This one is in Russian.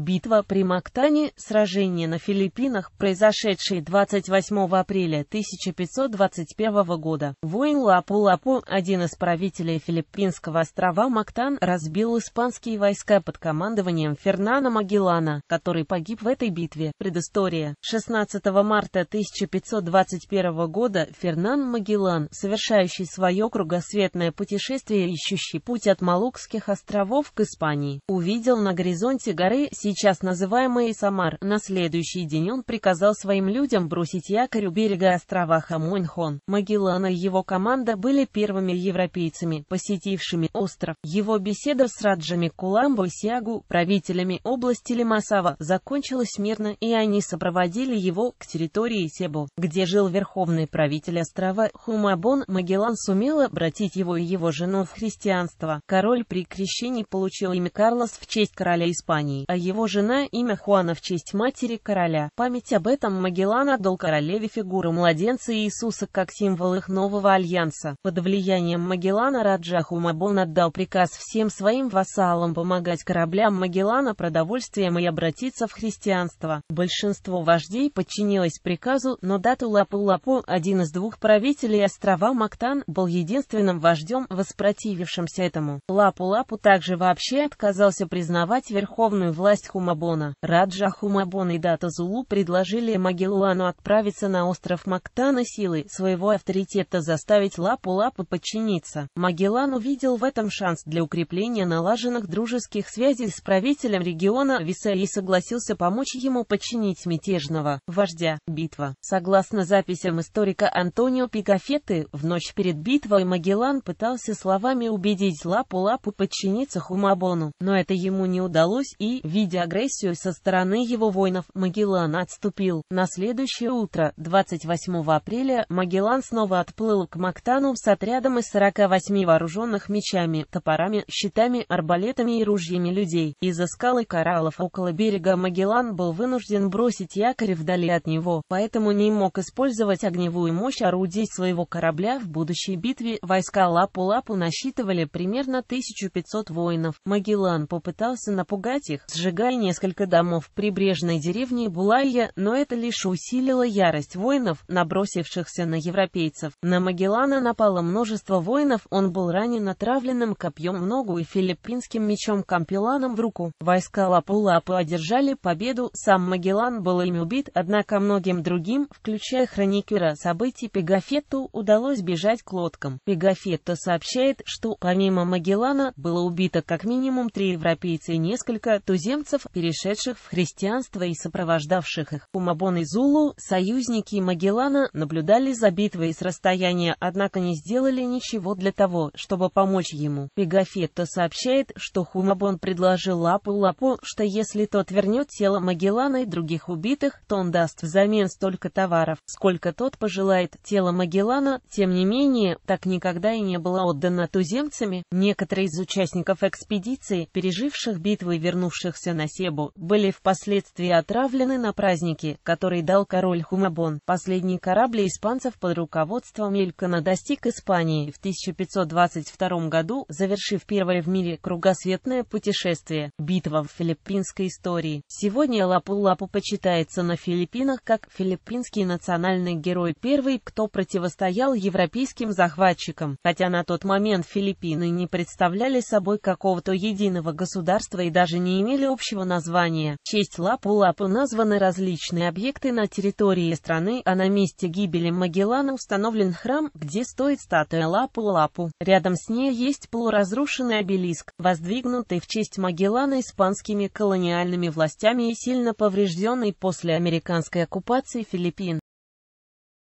Битва при Мактане, сражение на Филиппинах, произошедшее 28 апреля 1521 года. Воин Лапу-Лапу, один из правителей филиппинского острова Мактан, разбил испанские войска под командованием Фернана Магеллана, который погиб в этой битве. Предыстория. 16 марта 1521 года Фернан Магеллан, совершающий свое кругосветное путешествие, ищущий путь от Малукских островов к Испании, увидел на горизонте горы Си сейчас называемый Самар. На следующий день он приказал своим людям бросить якорь у берега острова Хамонхон. Магеллан и его команда были первыми европейцами, посетившими остров. Его беседа с Раджами Куламбо и Сиагу, правителями области Лимасава, закончилась мирно, и они сопроводили его к территории Себу, где жил верховный правитель острова Хумабон. Магеллан сумел обратить его и его жену в христианство. Король при крещении получил имя Карлос в честь короля Испании, а его его жена имя Хуана в честь матери короля. Память об этом Магеллан отдал королеве фигуру младенца Иисуса как символ их нового альянса. Под влиянием Магеллана Раджа Хумабон отдал приказ всем своим вассалам помогать кораблям Магеллана продовольствием и обратиться в христианство. Большинство вождей подчинилось приказу, но дату Лапу-Лапу, один из двух правителей острова Мактан, был единственным вождем, воспротивившимся этому. Лапу-Лапу также вообще отказался признавать верховную власть Хумабона. Раджа Хумабон и Дата Зулу предложили Магеллану отправиться на остров Мактана силой своего авторитета заставить Лапу-Лапу подчиниться. Магеллан увидел в этом шанс для укрепления налаженных дружеских связей с правителем региона Виса и согласился помочь ему подчинить мятежного вождя. Битва. Согласно записям историка Антонио Пикафеты, в ночь перед битвой Магеллан пытался словами убедить Лапу-Лапу подчиниться Хумабону, но это ему не удалось и, видя агрессию со стороны его воинов, Магеллан отступил. На следующее утро, 28 апреля, Магеллан снова отплыл к Мактану с отрядом из 48 вооруженных мечами, топорами, щитами, арбалетами и ружьями людей. Из-за скалы кораллов около берега Магеллан был вынужден бросить якорь вдали от него, поэтому не мог использовать огневую мощь орудий своего корабля в будущей битве. Войска Лапу-Лапу насчитывали примерно 1500 воинов. Магеллан попытался напугать их, сжигая сожгла несколько домов прибрежной деревни Булайя, но это лишь усилило ярость воинов, набросившихся на европейцев. На Магеллана напало множество воинов, он был ранен отравленным копьем в ногу и филиппинским мечом Кампиланом в руку. Войска Лапулапы одержали победу, сам Магеллан был им убит, однако многим другим, включая хроникера событий Пегафетту, удалось бежать к лодкам. Пегафетто сообщает, что помимо Магеллана было убито как минимум три европейца и несколько туземцев, индейцев, перешедших в христианство и сопровождавших их. Умабон и Зулу, союзники Магеллана, наблюдали за битвой с расстояния, однако не сделали ничего для того, чтобы помочь ему. Пегафетто сообщает, что Хумабон предложил Лапу-Лапу, что если тот вернет тело Магеллана и других убитых, то он даст взамен столько товаров, сколько тот пожелает. Тело Магеллана, тем не менее, так никогда и не было отдано туземцами. Некоторые из участников экспедиции, переживших битвы и вернувшихся на Насебу, были впоследствии отравлены на празднике, который дал король Хумабон. Последний корабль испанцев под руководством Элькана достиг Испании в 1522 году, завершив первое в мире кругосветное путешествие. Битва в филиппинской истории. Сегодня Лапу-Лапу почитается на Филиппинах как филиппинский национальный герой первый, кто противостоял европейским захватчикам. Хотя на тот момент Филиппины не представляли собой какого-то единого государства и даже не имели общего общего названия. В честь Лапу-Лапу названы различные объекты на территории страны, а на месте гибели Магеллана установлен храм, где стоит статуя Лапу-Лапу. Рядом с ней есть полуразрушенный обелиск, воздвигнутый в честь Магеллана испанскими колониальными властями и сильно поврежденный после американской оккупации Филиппин.